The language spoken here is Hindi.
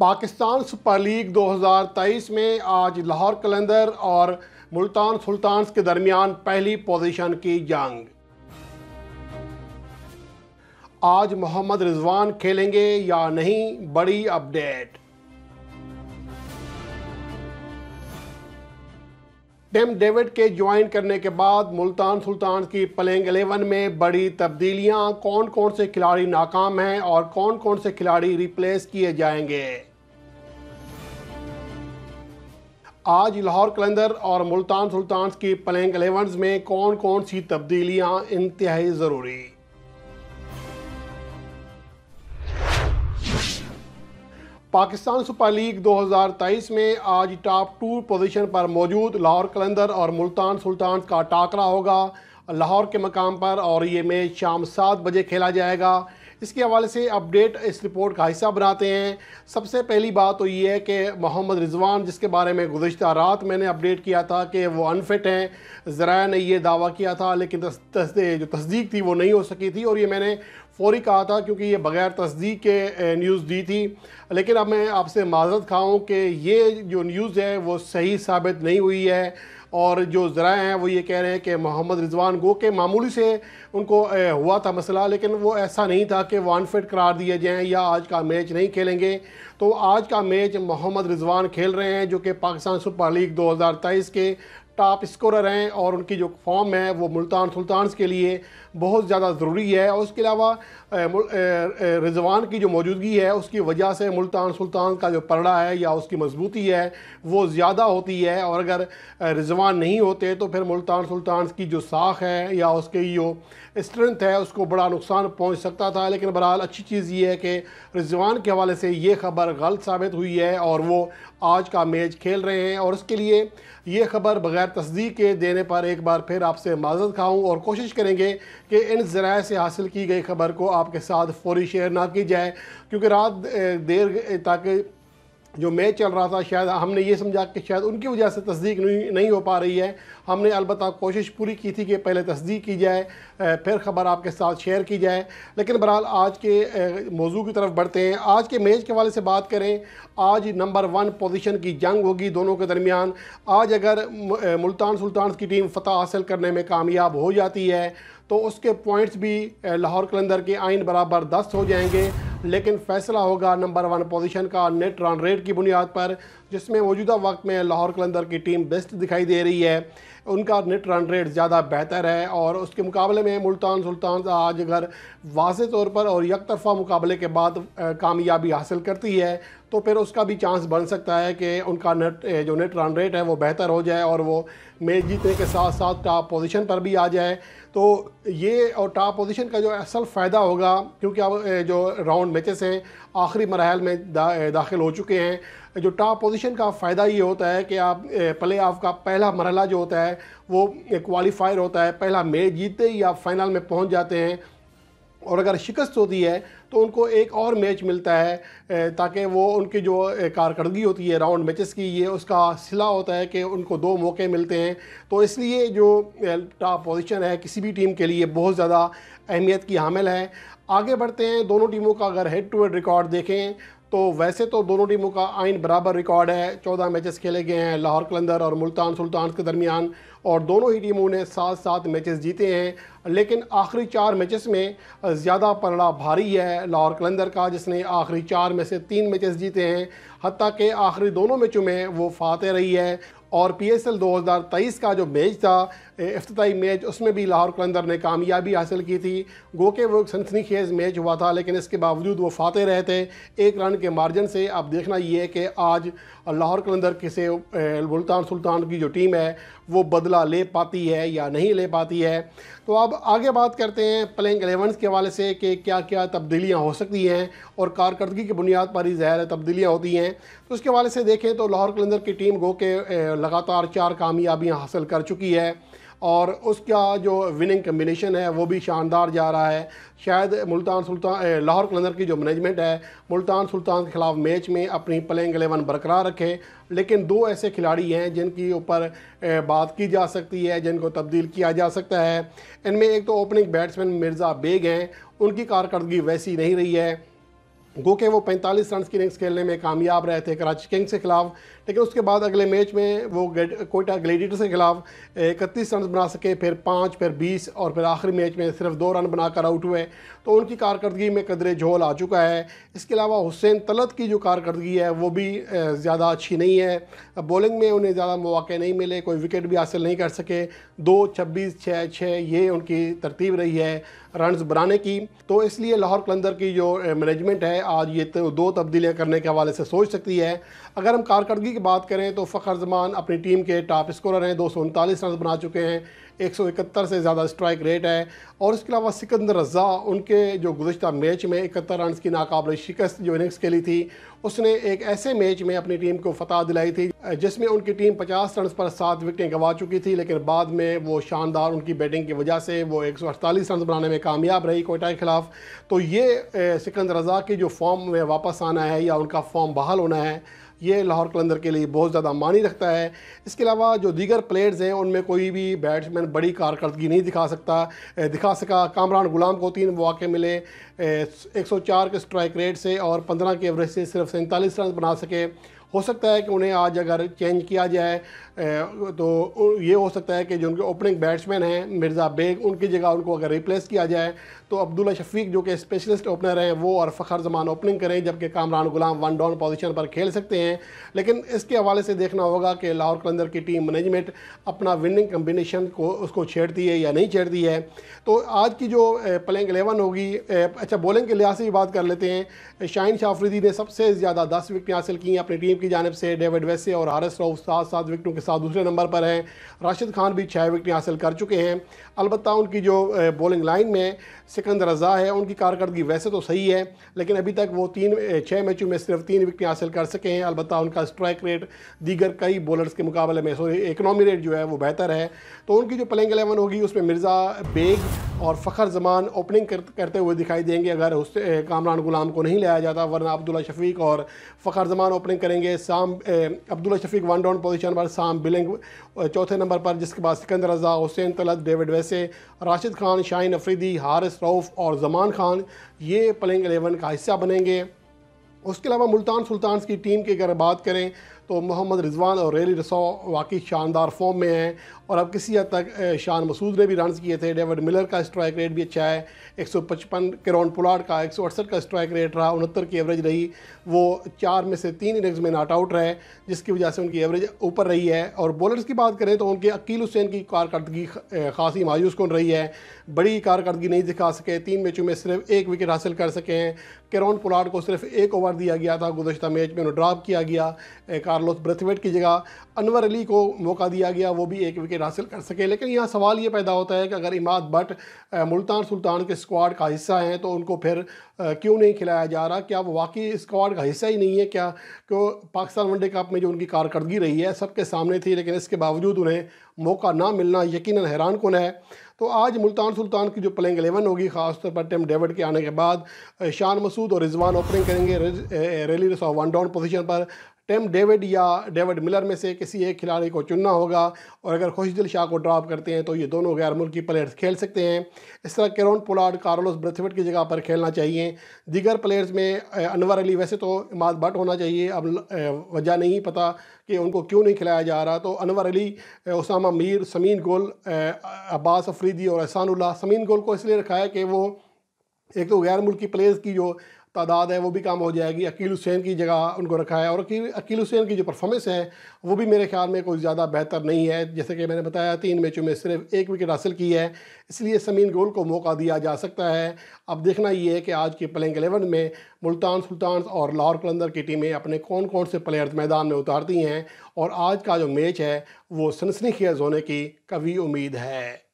पाकिस्तान सुपर लीग 2023 में आज लाहौर कलंदर और मुल्तान सुल्तान्स के दरमियान पहली पोजीशन की जंग आज मोहम्मद रिजवान खेलेंगे या नहीं बड़ी अपडेट टेम डेविड के ज्वाइन करने के बाद मुल्तान सुल्तान की प्लेइंग एलेवन में बड़ी तब्दीलियां कौन कौन से खिलाड़ी नाकाम हैं और कौन कौन से खिलाड़ी रिप्लेस किए जाएंगे आज लाहौर कलंदर और मुल्तान सुल्तान के प्लेंग एलेवन में कौन कौन सी तब्दीलियां इंतहाई ज़रूरी पाकिस्तान सुपर लीग 2023 में आज टॉप टू पोजीशन पर मौजूद लाहौर कलंदर और मुल्तान सुल्तान का टाकरा होगा लाहौर के मकाम पर और ये मैच शाम सात बजे खेला जाएगा इसके हवाले से अपडेट इस रिपोर्ट का हिस्सा बनाते हैं सबसे पहली बात तो ये है कि मोहम्मद रिजवान जिसके बारे में गुजशत रात मैंने अपडेट किया था कि वो अनफिट हैं ज़रा ने यह दावा किया था लेकिन तस, तस, जो तस्दीक थी वो नहीं हो सकी थी और ये मैंने फौरी कहा था क्योंकि ये बग़ैर तस्दीक के न्यूज़ दी थी लेकिन अब मैं आपसे माजत खाऊँ कि ये जो न्यूज़ है वो सही साबित नहीं हुई है और जो ज़रा हैं वो ये कह रहे हैं कि मोहम्मद रिजवान गो के मामूली से उनको हुआ था मसला लेकिन वो ऐसा नहीं था कि वन फिट करार दिए जाएँ या आज का मैच नहीं खेलेंगे तो आज का मैच मोहम्मद रिजवान खेल रहे हैं जो कि पाकिस्तान सुपर लीग दो के टॉप स्कोरर हैं और उनकी जो फॉर्म है वो मुल्तान सुल्तान के लिए बहुत ज़्यादा ज़रूरी है और उसके अलावा रिजवान की जो मौजूदगी है उसकी वजह से मुल्तान सुल्तान का जो पलड़ा है या उसकी मजबूती है वो ज़्यादा होती है और अगर रिजवान नहीं होते तो फिर मुल्तान सुल्तान की जो साख है या उसकी जो स्ट्रेंथ है उसको बड़ा नुकसान पहुँच सकता था लेकिन बहरहाल अच्छी चीज़ ये है कि रिजवान के हवाले से ये खबर गलत साबित हुई है और वो आज का मैच खेल रहे हैं और उसके लिए ये खबर बगैर तस्दीक के देने पर एक बार फिर आपसे माजत खाऊँ और कोशिश करेंगे कि इन ज़राए से हासिल की गई खबर को आपके साथ फ़ौरी शेयर ना की जाए क्योंकि रात देर तक जो मैच चल रहा था शायद हमने ये समझा कि शायद उनकी वजह से तस्दीक नहीं नहीं हो पा रही है हमने अलबत् कोशिश पूरी की थी कि पहले तस्दीक की जाए फिर ख़बर आपके साथ शेयर की जाए लेकिन बहरहाल आज के मौजू की तरफ बढ़ते हैं आज के मैच के हवाले से बात करें आज नंबर वन पोजीशन की जंग होगी दोनों के दरमियान आज अगर मुल्तान सुल्तान की टीम फतह हासिल करने में कामयाब हो जाती है तो उसके पॉइंट्स भी लाहौर कलंदर के आइन बराबर दस हो जाएंगे लेकिन फैसला होगा नंबर वन पोजीशन का नेट रन रेट की बुनियाद पर जिसमें मौजूदा वक्त में लाहौर कलंदर की टीम बेस्ट दिखाई दे रही है उनका नेट रन रेट ज़्यादा बेहतर है और उसके मुकाबले में मुल्तान सुल्तान आज घर वाज तौर पर और यक तरफा मुकाबले के बाद कामयाबी हासिल करती है तो फिर उसका भी चांस बन सकता है कि उनका नेट जो नेट रन रेट है वो बेहतर हो जाए और वो मैच जीतने के साथ साथ टॉप पोजीशन पर भी आ जाए तो ये और टॉप पोजीशन का जो असल फ़ायदा होगा क्योंकि अब जो राउंड मैचेस हैं आखिरी मरहल में दा, दाखिल हो चुके हैं जो टॉप पोजीशन का फ़ायदा ये होता है कि आप प्ले ऑफ का पहला मरहला जो होता है वो क्वालिफायर होता है पहला मैच जीतते ही आप फाइनल में पहुंच जाते हैं और अगर शिकस्त होती है तो उनको एक और मैच मिलता है ताकि वो उनकी जो कारकर्दगी होती है राउंड मैचेस की ये उसका सिला होता है कि उनको दो मौके मिलते हैं तो इसलिए जो टॉप पोजीशन है किसी भी टीम के लिए बहुत ज़्यादा अहमियत की हामिल है आगे बढ़ते हैं दोनों टीमों का अगर हेड टू हेड रिकॉर्ड देखें तो वैसे तो दोनों टीमों का आइन बराबर रिकॉर्ड है चौदह मैचेस खेले गए हैं लाहौर कलंदर और मुल्तान सुल्तान के दरमियान और दोनों ही टीमों ने सात सात मैचेस जीते हैं लेकिन आखिरी चार मैचेस में ज़्यादा पलड़ा भारी है लाहौर कलंदर का जिसने आखिरी चार में से तीन मैचेस जीते हैं हती कि आखिरी दोनों मैचों में वो फाते रही है और पी एस एल दो हज़ार तेईस का जो मैच था अफ्ताही मैच उसमें भी लाहौर कलंदर ने कामयाबी हासिल की थी गो के वो सनसनी खेज मैच हुआ था लेकिन इसके बावजूद वो फाते रहे थे एक रन के मार्जिन से अब देखना ये है कि आज लाहौर कलंदर किसे मुल्तान सुल्तान की जो टीम है वो बदला ले पाती है या नहीं ले पाती है तो अब आगे बात करते हैं प्लेइंग एलेवंस के हवाले से कि क्या क्या तब्दीलियाँ हो सकती हैं और कारकर्दगी की बुनियाद पर ही ज़ाहिर तब्दीलियाँ होती हैं तो उसके हवाले से देखें तो लाहौर कलंदर की टीम गो के लगातार चार कामयाबियाँ हासिल कर चुकी है और उसका जो विनिंग कम्बिनेशन है वो भी शानदार जा रहा है शायद मुल्तान सुल्तान लाहौर कलंदर की जो मैनेजमेंट है मुल्तान सुल्तान के ख़िलाफ़ मैच में अपनी प्लेइंग एलेवन बरकरार रखे लेकिन दो ऐसे खिलाड़ी हैं जिनकी ऊपर बात की जा सकती है जिनको तब्दील किया जा सकता है इनमें एक तो ओपनिंग बैट्समैन मिर्ज़ा बेग हैं उनकी कारकर्दगी वैसी नहीं रही है गो के वो 45 रन की इनिंग्स खेलने में कामयाब रहे थे कराची किंग्स के खिलाफ लेकिन उसके बाद अगले मैच में वो कोयटा ग्लेडिटर्स के खिलाफ इकतीस रन बना सके फिर पाँच फिर बीस और फिर आखिरी मैच में सिर्फ दो रन बनाकर आउट हुए तो उनकी कारकर्दगी में कदरे झोल आ चुका है इसके अलावा हुसैन तलत की जो कारकर्दगी है वो भी ज़्यादा अच्छी नहीं है बॉलिंग में उन्हें ज़्यादा मौके नहीं मिले कोई विकेट भी हासिल नहीं कर सके दो छब्बीस छः छः ये उनकी तरतीब रही है रनस बनाने की तो इसलिए लाहौर कलंदर की जो मैनेजमेंट है आज ये तो दो तब्दीलियाँ करने के हवाले से सोच सकती है अगर हम कारकर्दगी की बात करें तो फ़खर जमान अपनी टीम के टॉप स्कोरर हैं दो सौ उनतालीस रन बना चुके हैं एक सौ इकहत्तर से ज़्यादा स्ट्राइक रेट है और इसके अलावा सिकंदर रजा उनके जो गुज्तर मैच में इकहत्तर रन की नाकबले शिकस्त जो इनिंग्स खेली थी उसने एक ऐसे मैच में अपनी टीम को फतह दिलाई थी जिसमें उनकी टीम 50 रन पर सात विकटें गंवा चुकी थी लेकिन बाद में वो शानदार उनकी बैटिंग की वजह से वो एक रन बनाने में कामयाब रही कोयटा के ख़िलाफ़ तो ये सिकंदर रजा की जो फॉर्म में वापस आना है या उनका फॉर्म बहाल होना है ये लाहौर कलंदर के लिए बहुत ज़्यादा मानी रखता है इसके अलावा जो दीगर प्लेयर्स हैं उनमें कोई भी बैट्समैन बड़ी कारकर्दगी नहीं दिखा सकता दिखा सका कामरान गुलाम को तीन मौके मिले एक सौ चार के स्ट्राइक रेट से और पंद्रह के एवरेज से सिर्फ सैंतालीस रन बना सके हो सकता है कि उन्हें आज अगर चेंज किया जाए तो ये हो सकता है कि जो उनके ओपनिंग बैट्समैन हैं मिर्ज़ा बेग उनकी जगह उनको अगर रिप्लेस किया जाए तो अब्दुल्ला शफीक जो कि स्पेशलिस्ट ओपनर हैं वो और फ़खर जमान ओपनिंग करें जबकि Kamran Ghulam one down position पर खेल सकते हैं लेकिन इसके हवाले से देखना होगा कि लाहौर कलंदर की टीम मैनेजमेंट अपना विनिंग कम्बिनेशन को उसको छेड़ती है या नहीं छेड़ती है तो आज की जो प्लेंग एलेवन होगी अच्छा बॉलिंग के लिहाज से भी बात कर लेते हैं शाहिन आफरीदी ने सबसे ज़्यादा दस विकटें हासिल की हैं अपनी टीम टीम की जानब से डेविड वैसे और एस रऊफ सात सात विकटों के साथ दूसरे नंबर पर हैं राशिद खान भी छः विकटें हासिल कर चुके हैं अलबत् उनकी जो बॉलिंग लाइन में सिकंदर रजा है उनकी कारकर्दगी वैसे तो सही है लेकिन अभी तक वो तीन छः मैचों में सिर्फ तीन विकटें हासिल कर सके हैं अलबत्त उनका स्ट्राइक रेट दीगर कई बॉलर्स के मुकाबले में सॉरी इकनॉमी रेट जो है वो बेहतर है तो उनकी जो प्लेइंग एलेवन होगी उसमें मिर्ज़ा बेग और फ़खर जमान ओपनिंग कर, करते हुए दिखाई देंगे अगर उस कामरान गुलाम को नहीं लाया जाता वरना अब्दुल्ला शफीक और फ़खर जमान ओपनिंग करेंगे साम Abdullah Shafique one down position पर साम बिलिंग चौथे नंबर पर जिसके बाद सिकंदर रजा हुसैन तलत डेविड वैसे राशिद खान शाहिन अफरीदी हारिस रऊफ़ और जमान खान ये प्लेंग एलेवन का हिस्सा बनेंगे उसके अलावा मुल्तान सुल्तान की टीम की अगर बात करें तो मोहम्मद रिजवान और रेली रसो वाकई शानदार फॉर्म में हैं और अब किसी हद तक शान मसूद ने भी रन किए थे डेविड मिलर का स्ट्राइक रेट भी अच्छा है एक सौ पचपन करोन पुलाड का एक सौ अड़सठ का स्ट्राइक रेट रहा उनहत्तर की एवरेज रही वो चार में से तीन इनिंग्स में नॉट आउट रहे जिसकी वजह से उनकी एवरेज ऊपर रही है और बॉलर्स की बात करें तो उनके अकील हुसैन की कारकर्दगी खासी मायूस कौन रही है बड़ी कारकर्दगी नहीं दिखा सके तीन मैचों में सिर्फ एक विकेट हासिल कर सके हैं किरौन पुलाड को सिर्फ एक ओवर दिया गया था गुजशत मैच में उन्हें ड्राप किया गया कार्लोस ब्रथवेट की जगह अनवर अली को मौका दिया गया वो भी एक विकेट हासिल कर सके लेकिन यहाँ सवाल ये पैदा होता है कि अगर इमाद भट्ट मुल्तान सुल्तान के स्क्वाड का हिस्सा हैं तो उनको फिर क्यों नहीं खिलाया जा रहा क्या वो वाकई स्क्वाड का हिस्सा ही नहीं है क्या क्यों पाकिस्तान वनडे कप में जो उनकी कारकर्दगी रही है सबके सामने थी लेकिन इसके बावजूद उन्हें मौका ना मिलना यकीन हैरान कौन है तो आज मुल्तान सुल्तान की जो प्लेइंग एलेवन होगी खासतौर पर टेम डेविड के आने के बाद शान मसूद और रिजवान ओपनिंग करेंगे Rilee Rossouw one down position पर टेम डेविड या डेविड मिलर में से किसी एक खिलाड़ी को चुनना होगा और अगर खुशदिल शाह को ड्रॉप करते हैं तो ये दोनों गैर मुल्की प्लेयर्स खेल सकते हैं इस तरह केरोन पोलाड कार्लोस ब्रथविट की जगह पर खेलना चाहिए दीगर प्लेयर्स में अनवर अली वैसे तो इमाद भट्ट होना चाहिए अब वजह नहीं पता कि उनको क्यों नहीं खिलाया जा रहा तो अनवर अली उसामा मीर समीन गोल अब्बास अफरीदी और एहसानुल्ला समीन गोल को इसलिए रखा है कि वो एक तो गैर मुल्की प्लेयर्स की जो तादाद है वो भी कम हो जाएगी अकील हुसैन की जगह उनको रखा है और अकील हुसैन की जो परफॉर्मेंस है वो भी मेरे ख्याल में कोई ज़्यादा बेहतर नहीं है जैसे कि मैंने बताया तीन मैचों में सिर्फ एक विकेट हासिल की है इसलिए समीन गोल को मौका दिया जा सकता है अब देखना ये है कि आज के प्लेइंग एलेवन में मुल्तान सुल्तान और लाहौर कलंदर की टीमें अपने कौन कौन से प्लेयर्स मैदान में उतारती हैं और आज का जो मैच है वो सनसनी खेज होने की कभी उम्मीद है